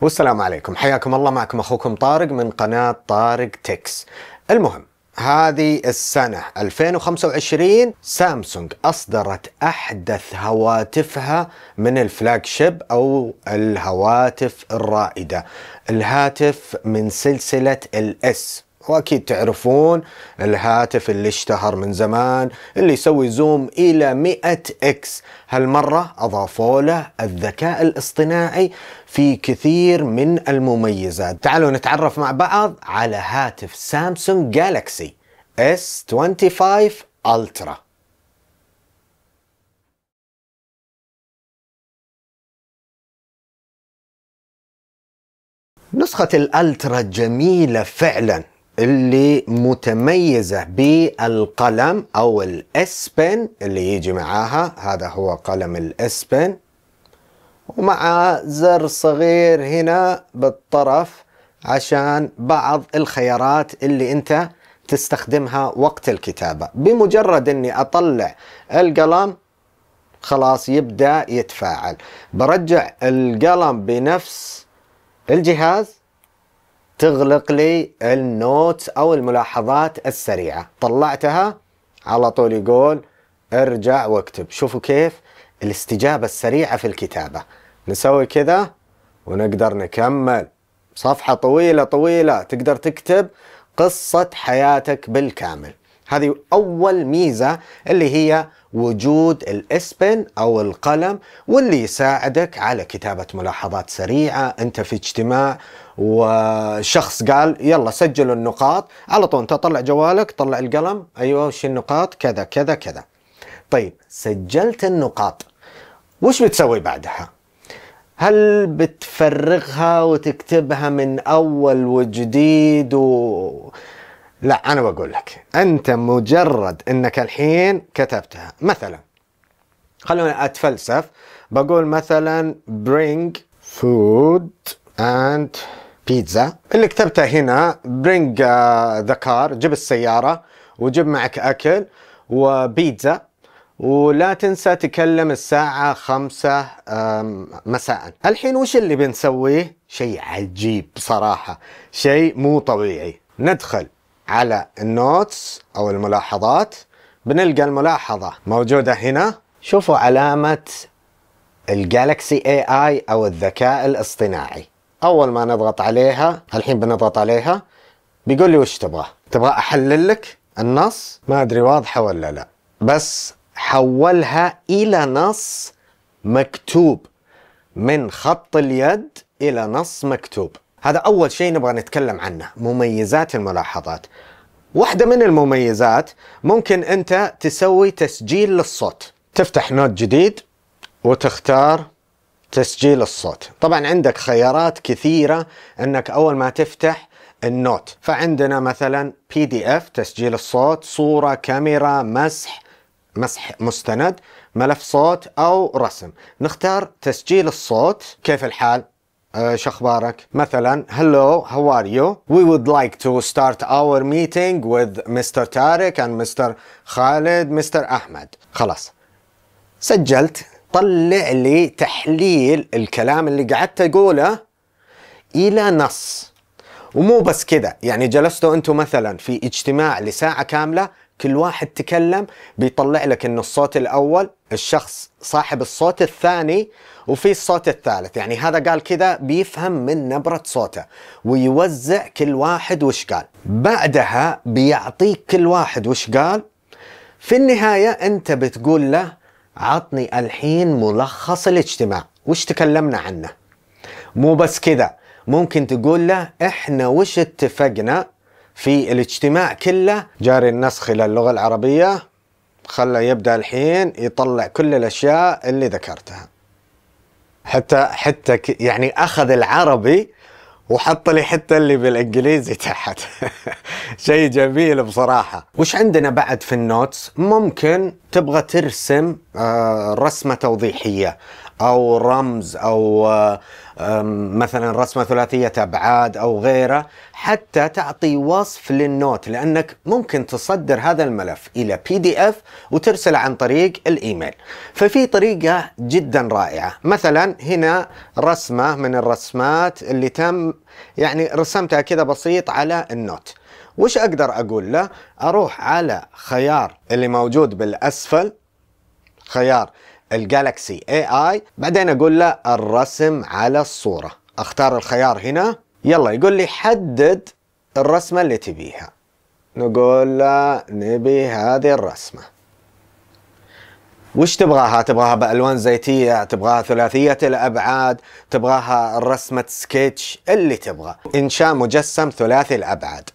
والسلام عليكم حياكم الله معكم أخوكم طارق من قناة طارق تكس المهم هذه السنة 2025 سامسونج أصدرت أحدث هواتفها من الفلاج شيب أو الهواتف الرائدة الهاتف من سلسلة الاس واكيد تعرفون الهاتف اللي اشتهر من زمان اللي يسوي زوم الى 100 اكس هالمرة اضافوا له الذكاء الاصطناعي في كثير من المميزات تعالوا نتعرف مع بعض على هاتف سامسونج جالكسي S25 Ultra نسخة الألترا جميلة فعلا اللي متميزة بالقلم أو الاس بن اللي يجي معاها هذا هو قلم الاس بن ومع زر صغير هنا بالطرف عشان بعض الخيارات اللي انت تستخدمها وقت الكتابة بمجرد اني اطلع القلم خلاص يبدأ يتفاعل برجع القلم بنفس الجهاز تغلق لي النوتس او الملاحظات السريعه طلعتها على طول يقول ارجع واكتب شوفوا كيف الاستجابه السريعه في الكتابه نسوي كذا ونقدر نكمل صفحه طويله طويله تقدر تكتب قصه حياتك بالكامل هذه أول ميزة اللي هي وجود الإسبن أو القلم واللي يساعدك على كتابة ملاحظات سريعة أنت في اجتماع وشخص قال يلا سجلوا النقاط على طول انت طلع جوالك طلع القلم ايوه وش النقاط كذا كذا كذا طيب سجلت النقاط وش بتسوي بعدها هل بتفرغها وتكتبها من اول وجديد و... لا انا بقول لك انت مجرد انك الحين كتبتها مثلا خلونا اتفلسف بقول مثلا bring food and بيتزا اللي كتبته هنا برينج ذا كار جيب السيارة وجيب معك أكل وبيتزا ولا تنسى تكلم الساعة خمسة مساء الحين وش اللي بنسويه شيء عجيب بصراحة شيء مو طبيعي ندخل على النوتس أو الملاحظات بنلقى الملاحظة موجودة هنا شوفوا علامة الجالكسي اي اي او الذكاء الاصطناعي اول ما نضغط عليها الحين بنضغط عليها بيقول لي وش تبغى تبغى احلل لك النص ما ادري واضحه ولا لا بس حولها الى نص مكتوب من خط اليد الى نص مكتوب هذا اول شيء نبغى نتكلم عنه مميزات الملاحظات واحدة من المميزات ممكن أنت تسوي تسجيل للصوت تفتح نوت جديد وتختار تسجيل الصوت طبعا عندك خيارات كثيرة انك اول ما تفتح النوت فعندنا مثلا بي دي اف تسجيل الصوت صورة كاميرا مسح مسح مستند ملف صوت او رسم نختار تسجيل الصوت كيف الحال آه، شخبارك مثلا hello how are you we would like to start our meeting with Mr. Tarek and Mr. خالد Mr. أحمد خلاص سجلت طلع لي تحليل الكلام اللي قعدت اقوله الى نص ومو بس كذا يعني جلستوا انتم مثلا في اجتماع لساعه كامله كل واحد تكلم بيطلع لك ان الصوت الاول الشخص صاحب الصوت الثاني وفي الصوت الثالث يعني هذا قال كذا بيفهم من نبرة صوته ويوزع كل واحد وش قال بعدها بيعطيك كل واحد وش قال في النهاية انت بتقول له عطني الحين ملخص الاجتماع وش تكلمنا عنه مو بس كذا ممكن تقول له احنا وش اتفقنا في الاجتماع كله جاري النسخ الى اللغه العربيه خله يبدا الحين يطلع كل الاشياء اللي ذكرتها حتى حتى يعني اخذ العربي وحط لي حتى اللي بالانجليزي تحت شيء جميل بصراحة وش عندنا بعد في النوتس ممكن تبغى ترسم آه، رسمة توضيحية او رمز او مثلا رسمه ثلاثيه ابعاد او غيره حتى تعطي وصف للنوت لانك ممكن تصدر هذا الملف الى بي دي اف وترسله عن طريق الايميل ففي طريقه جدا رائعه مثلا هنا رسمه من الرسمات اللي تم يعني رسمتها كذا بسيط على النوت وش اقدر اقول له اروح على خيار اللي موجود بالاسفل خيار الجالكسي اي اي بعدين اقول له الرسم على الصورة اختار الخيار هنا يلا يقول لي حدد الرسمة اللي تبيها نقول له نبي هذه الرسمة وش تبغاها؟ تبغاها بألوان زيتية، تبغاها ثلاثية الأبعاد، تبغاها رسمة سكتش، اللي تبغى إنشاء مجسم ثلاثي الأبعاد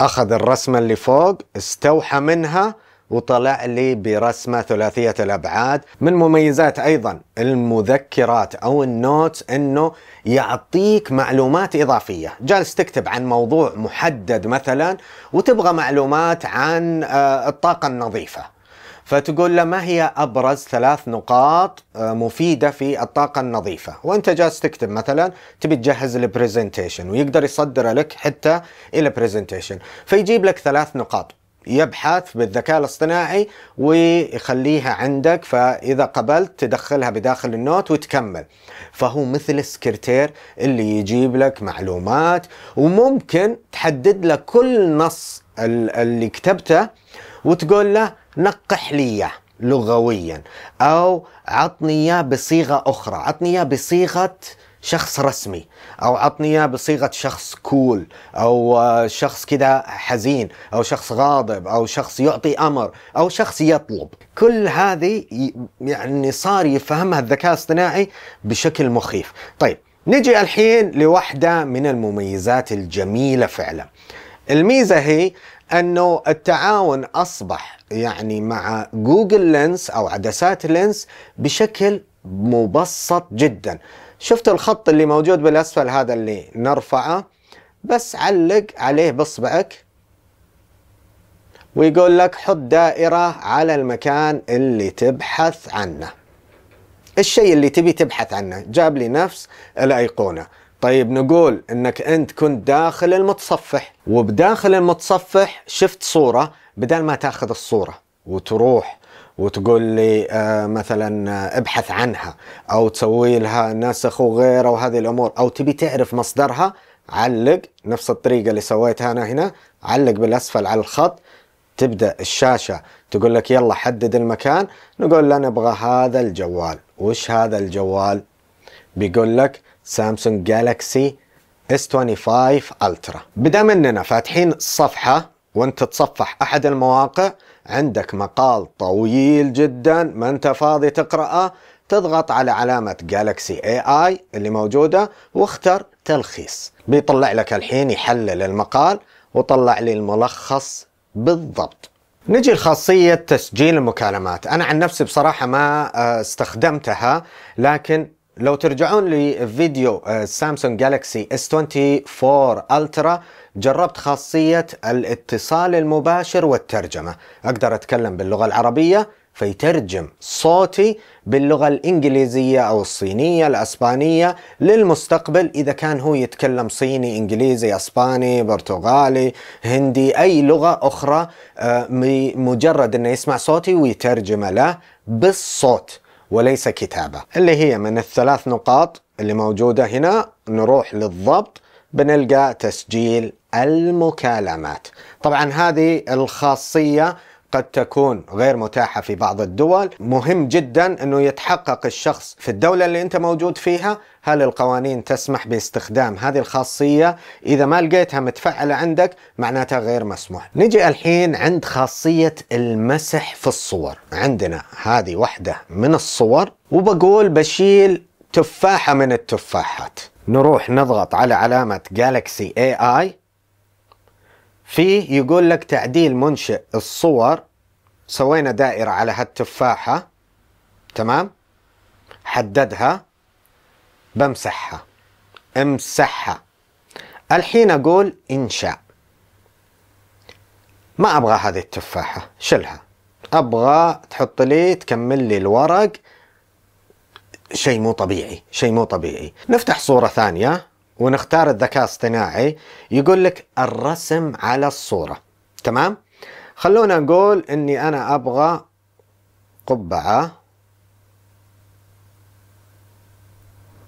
أخذ الرسمة اللي فوق، استوحى منها وطلع لي برسمة ثلاثية الأبعاد من مميزات أيضا المذكرات أو النوت أنه يعطيك معلومات إضافية جالس تكتب عن موضوع محدد مثلا وتبغى معلومات عن آه، الطاقة النظيفة فتقول له ما هي ابرز ثلاث نقاط آه، مفيده في الطاقه النظيفه وانت جالس تكتب مثلا تبي تجهز البرزنتيشن ويقدر يصدر لك حتى الى برزنتيشن فيجيب لك ثلاث نقاط يبحث بالذكاء الاصطناعي ويخليها عندك فإذا قبلت تدخلها بداخل النوت وتكمل فهو مثل السكرتير اللي يجيب لك معلومات وممكن تحدد له كل نص اللي كتبته وتقول له نقح لي اياه لغويا او عطني اياه بصيغه اخرى عطني اياه بصيغه شخص رسمي او عطني اياه بصيغه شخص كول او آه، شخص كذا حزين او شخص غاضب او شخص يعطي امر او شخص يطلب كل هذه يعني صار يفهمها الذكاء الاصطناعي بشكل مخيف طيب نجي الحين لوحده من المميزات الجميله فعلا الميزه هي انه التعاون اصبح يعني مع جوجل لينس او عدسات لينس بشكل مبسط جدا شفتوا الخط اللي موجود بالأسفل هذا اللي نرفعه بس علق عليه بصبعك ويقول لك حط دائرة على المكان اللي تبحث عنه الشيء اللي تبي تبحث عنه جاب لي نفس الأيقونة طيب نقول انك انت كنت داخل المتصفح وبداخل المتصفح شفت صورة بدل ما تاخذ الصورة وتروح وتقول لي آه، مثلا آه، ابحث عنها او تسوي لها نسخ وغيره وهذه الامور او تبي تعرف مصدرها علق نفس الطريقه اللي سويتها انا هنا علق بالاسفل على الخط تبدا الشاشه تقول لك يلا حدد المكان نقول له نبغى هذا الجوال وش هذا الجوال بيقول لك سامسونج جالكسي اس 25 الترا بدا اننا فاتحين الصفحه وانت تصفح احد المواقع عندك مقال طويل جدا ما انت فاضي تقرأه تضغط على علامة جالكسي اي اي اللي موجودة واختر تلخيص بيطلع لك الحين يحلل المقال وطلع لي الملخص بالضبط نجي لخاصية تسجيل المكالمات أنا عن نفسي بصراحة ما آه، استخدمتها لكن لو ترجعون لفيديو آه، سامسونج جالكسي اس 24 الترا جربت خاصية الاتصال المباشر والترجمة اقدر اتكلم باللغة العربية فيترجم صوتي باللغة الإنجليزية أو الصينية الأسبانية للمستقبل إذا كان هو يتكلم صيني إنجليزي أسباني برتغالي هندي أي لغة أخرى آه، مجرد أنه يسمع صوتي ويترجم له بالصوت وليس كتابة اللي هي من الثلاث نقاط اللي موجودة هنا نروح للضبط بنلقى تسجيل المكالمات طبعا هذه الخاصية قد تكون غير متاحة في بعض الدول مهم جدا أنه يتحقق الشخص في الدولة اللي أنت موجود فيها هل القوانين تسمح باستخدام هذه الخاصية إذا ما لقيتها متفعلة عندك معناتها غير مسموح نجي الحين عند خاصية المسح في الصور عندنا هذه واحدة من الصور وبقول بشيل تفاحة من التفاحات نروح نضغط على علامة جالكسي اي اي في يقول لك تعديل منشئ الصور سوينا دائرة على هالتفاحة تمام حددها بمسحها امسحها الحين أقول إنشاء ما أبغى هذه التفاحة شلها أبغى تحط لي تكمل لي الورق شيء مو طبيعي شيء مو طبيعي نفتح صورة ثانية ونختار الذكاء الاصطناعي يقول لك الرسم على الصورة تمام خلونا نقول اني انا ابغى قبعة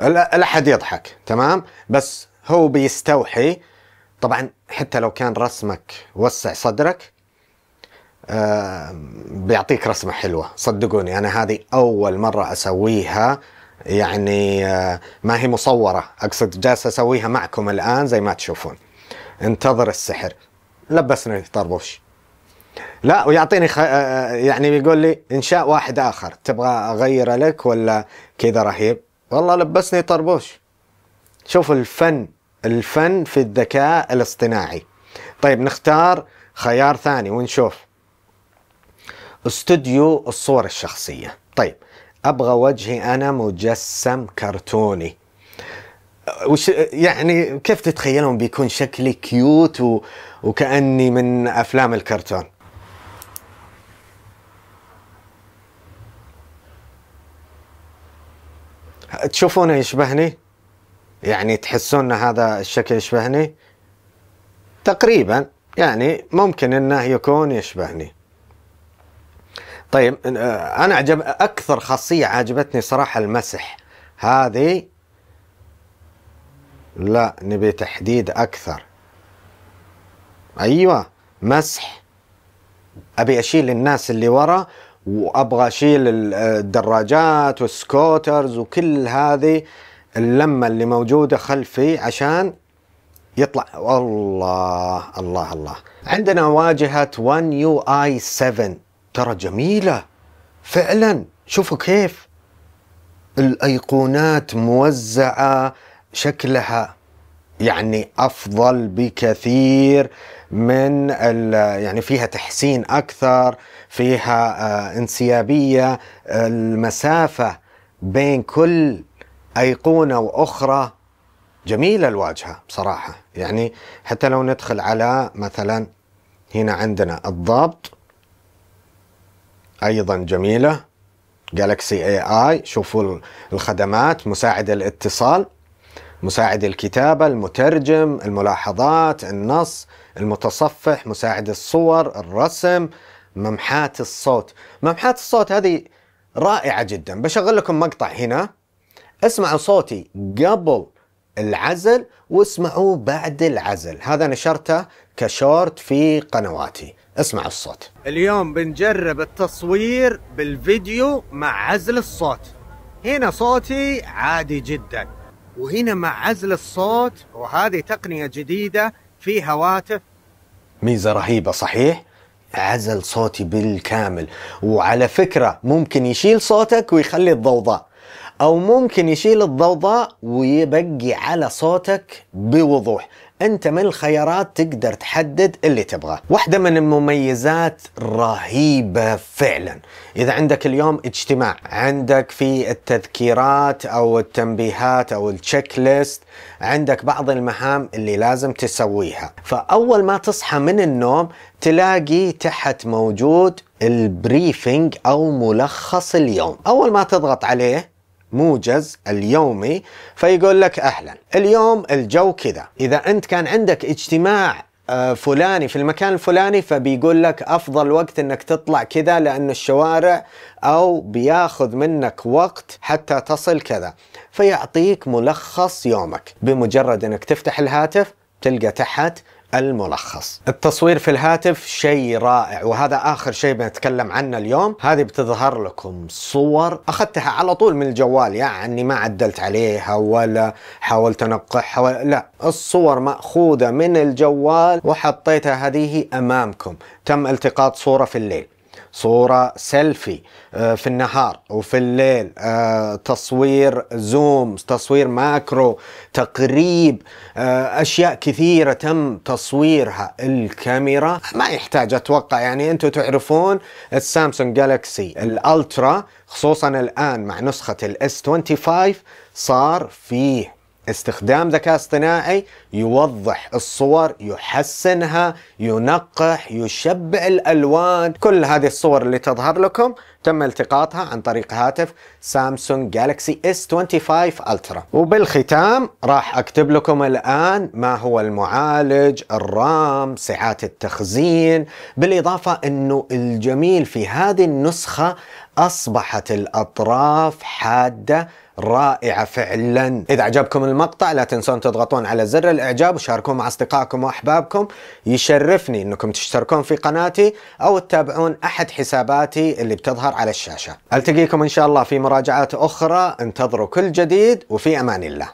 لا احد يضحك تمام بس هو بيستوحي طبعا حتى لو كان رسمك وسع صدرك آه بيعطيك رسمة حلوة صدقوني أنا هذه أول مرة أسويها يعني آه ما هي مصورة أقصد جالس أسويها معكم الآن زي ما تشوفون انتظر السحر لبسني طربوش لا ويعطيني خ... آه، آه، يعني بيقول لي انشاء واحد اخر تبغى اغيره لك ولا كذا رهيب والله لبسني طربوش شوف الفن الفن في الذكاء الاصطناعي طيب نختار خيار ثاني ونشوف استوديو الصور الشخصية طيب أبغى وجهي أنا مجسم كرتوني وش يعني كيف تتخيلون بيكون شكلي كيوت و... وكأني من أفلام الكرتون تشوفونه يشبهني يعني تحسون هذا الشكل يشبهني تقريبا يعني ممكن انه يكون يشبهني طيب آه، انا عجب اكثر خاصيه عجبتني صراحه المسح هذه لا نبي تحديد اكثر ايوه مسح ابي اشيل الناس اللي ورا وابغى اشيل الدراجات والسكوترز وكل هذه اللمه اللي موجوده خلفي عشان يطلع الله الله الله عندنا واجهه 1 يو اي 7 ترى جميله فعلا شوفوا كيف الايقونات موزعه شكلها يعني افضل بكثير من يعني فيها تحسين اكثر فيها آه، انسيابيه المسافه بين كل ايقونه واخرى جميله الواجهه بصراحه يعني حتى لو ندخل على مثلا هنا عندنا الضبط ايضا جميله جالكسي اي اي شوفوا الخدمات مساعد الاتصال مساعد الكتابة المترجم الملاحظات النص المتصفح مساعد الصور الرسم ممحات الصوت ممحات الصوت هذه رائعة جدا بشغل لكم مقطع هنا اسمعوا صوتي قبل العزل واسمعوا بعد العزل هذا نشرته كشورت في قنواتي اسمعوا الصوت اليوم بنجرب التصوير بالفيديو مع عزل الصوت هنا صوتي عادي جداً وهنا مع عزل الصوت وهذه تقنية جديدة في هواتف ميزة رهيبة صحيح؟ عزل صوتي بالكامل وعلى فكرة ممكن يشيل صوتك ويخلي الضوضاء أو ممكن يشيل الضوضاء ويبقي على صوتك بوضوح انت من الخيارات تقدر تحدد اللي تبغاه واحدة من المميزات رهيبة فعلا اذا عندك اليوم اجتماع عندك في التذكيرات او التنبيهات او التشيك ليست عندك بعض المهام اللي لازم تسويها فاول ما تصحى من النوم تلاقي تحت موجود البريفنج او ملخص اليوم اول ما تضغط عليه موجز اليومي فيقول لك أهلا اليوم الجو كذا إذا أنت كان عندك اجتماع آه، فلاني في المكان الفلاني فبيقول لك افضل وقت انك تطلع كذا لان الشوارع او بياخذ منك وقت حتى تصل كذا فيعطيك ملخص يومك بمجرد انك تفتح الهاتف تلقى تحت الملخص التصوير في الهاتف شيء رائع وهذا آخر شيء بنتكلم عنه اليوم هذه بتظهر لكم صور أخذتها على طول من الجوال يعني ما عدلت عليها ولا حاولت أنقحها ولا لا الصور مأخوذة من الجوال وحطيتها هذه أمامكم تم التقاط صورة في الليل صورة سيلفي آه، في النهار وفي الليل آه، تصوير زوم تصوير ماكرو تقريب آه، أشياء كثيرة تم تصويرها الكاميرا ما يحتاج أتوقع يعني أنتم تعرفون السامسونج جالكسي الألترا خصوصا الآن مع نسخة الاس 25 صار فيه استخدام ذكاء اصطناعي يوضح الصور يحسنها ينقح يشبع الألوان كل هذه الصور اللي تظهر لكم تم التقاطها عن طريق هاتف سامسونج جالكسي اس 25 الترا وبالختام راح اكتب لكم الان ما هو المعالج الرام سعات التخزين بالاضافه انه الجميل في هذه النسخه أصبحت الأطراف حادة رائعة فعلا إذا عجبكم المقطع لا تنسون تضغطون على زر الإعجاب وشاركوه مع أصدقائكم وأحبابكم يشرفني أنكم تشتركون في قناتي أو تتابعون أحد حساباتي اللي بتظهر على الشاشة ألتقيكم إن شاء الله في مراجعات أخرى انتظروا كل جديد وفي أمان الله